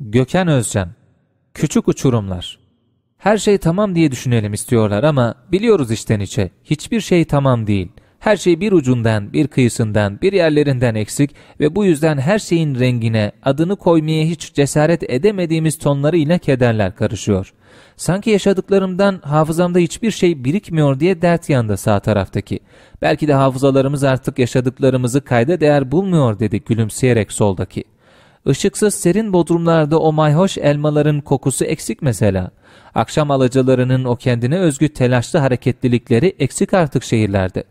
Göken Özcan Küçük uçurumlar Her şey tamam diye düşünelim istiyorlar ama biliyoruz içten içe hiçbir şey tamam değil. Her şey bir ucundan, bir kıyısından, bir yerlerinden eksik ve bu yüzden her şeyin rengine, adını koymaya hiç cesaret edemediğimiz tonları ile kederler karışıyor. Sanki yaşadıklarımdan hafızamda hiçbir şey birikmiyor diye dert yanda sağ taraftaki. Belki de hafızalarımız artık yaşadıklarımızı kayda değer bulmuyor dedi gülümseyerek soldaki. Işıksız serin bodrumlarda o mayhoş elmaların kokusu eksik mesela. Akşam alacalarının o kendine özgü telaşlı hareketlilikleri eksik artık şehirlerde.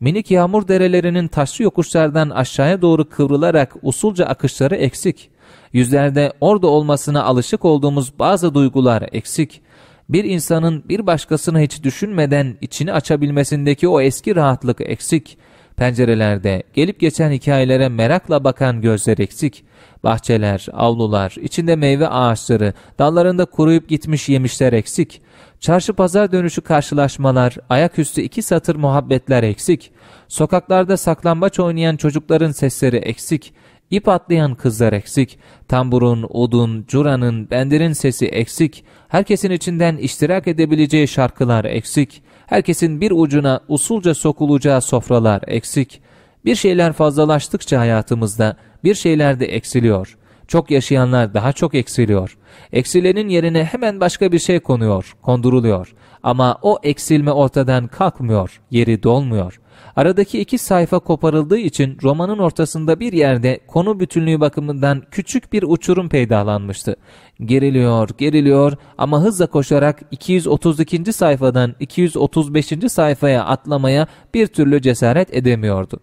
Minik yağmur derelerinin taşlı yokuşlardan aşağıya doğru kıvrılarak usulca akışları eksik. Yüzlerde orada olmasına alışık olduğumuz bazı duygular eksik. Bir insanın bir başkasını hiç düşünmeden içini açabilmesindeki o eski rahatlık eksik.'' Pencerelerde gelip geçen hikayelere merakla bakan gözler eksik. Bahçeler, avlular, içinde meyve ağaçları, dallarında kuruyup gitmiş yemişler eksik. Çarşı pazar dönüşü karşılaşmalar, ayaküstü iki satır muhabbetler eksik. Sokaklarda saklambaç oynayan çocukların sesleri eksik. İp atlayan kızlar eksik. Tamburun, odun, curanın, benderin sesi eksik. Herkesin içinden iştirak edebileceği şarkılar eksik.'' Herkesin bir ucuna usulca sokulacağı sofralar eksik. Bir şeyler fazlalaştıkça hayatımızda bir şeyler de eksiliyor. Çok yaşayanlar daha çok eksiliyor. Eksilenin yerine hemen başka bir şey konuyor, konduruluyor. Ama o eksilme ortadan kalkmıyor, yeri dolmuyor. Aradaki iki sayfa koparıldığı için romanın ortasında bir yerde konu bütünlüğü bakımından küçük bir uçurum peydalanmıştı. Geriliyor, geriliyor ama hızla koşarak 232. sayfadan 235. sayfaya atlamaya bir türlü cesaret edemiyordu.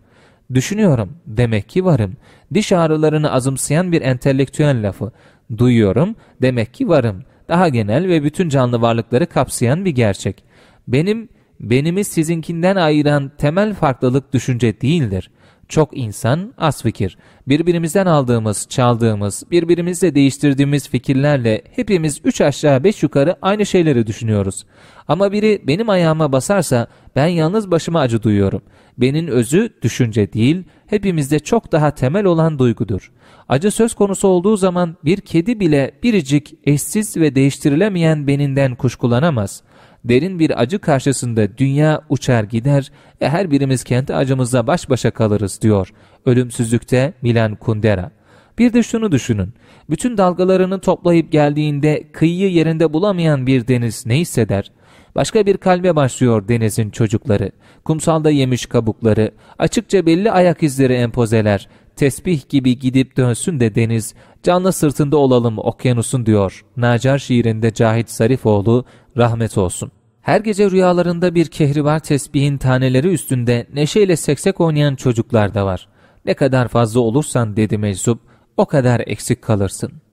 Düşünüyorum, demek ki varım. Diş ağrılarını azımsayan bir entelektüel lafı. Duyuyorum, demek ki varım. Daha genel ve bütün canlı varlıkları kapsayan bir gerçek. Benim, benimi sizinkinden ayıran temel farklılık düşünce değildir çok insan az fikir. Birbirimizden aldığımız, çaldığımız, birbirimizle değiştirdiğimiz fikirlerle hepimiz üç aşağı beş yukarı aynı şeyleri düşünüyoruz. Ama biri benim ayağıma basarsa ben yalnız başıma acı duyuyorum. Benim özü düşünce değil, hepimizde çok daha temel olan duygudur. Acı söz konusu olduğu zaman bir kedi bile biricik, eşsiz ve değiştirilemeyen beninden kuşkulanamaz.'' derin bir acı karşısında dünya uçar gider ve her birimiz kendi acımızla baş başa kalırız diyor ölümsüzlükte Milan Kundera. Bir de şunu düşünün. Bütün dalgalarını toplayıp geldiğinde kıyıyı yerinde bulamayan bir deniz ne hisseder? Başka bir kalbe başlıyor denizin çocukları. Kumsalda yemiş kabukları, açıkça belli ayak izleri empozeler. Tesbih gibi gidip dönsün de deniz, Canlı sırtında olalım okyanusun diyor. Nacar şiirinde Cahit Sarifoğlu, rahmet olsun. Her gece rüyalarında bir kehribar tesbihin taneleri üstünde neşeyle seksek oynayan çocuklar da var. Ne kadar fazla olursan dedi meczup, o kadar eksik kalırsın.''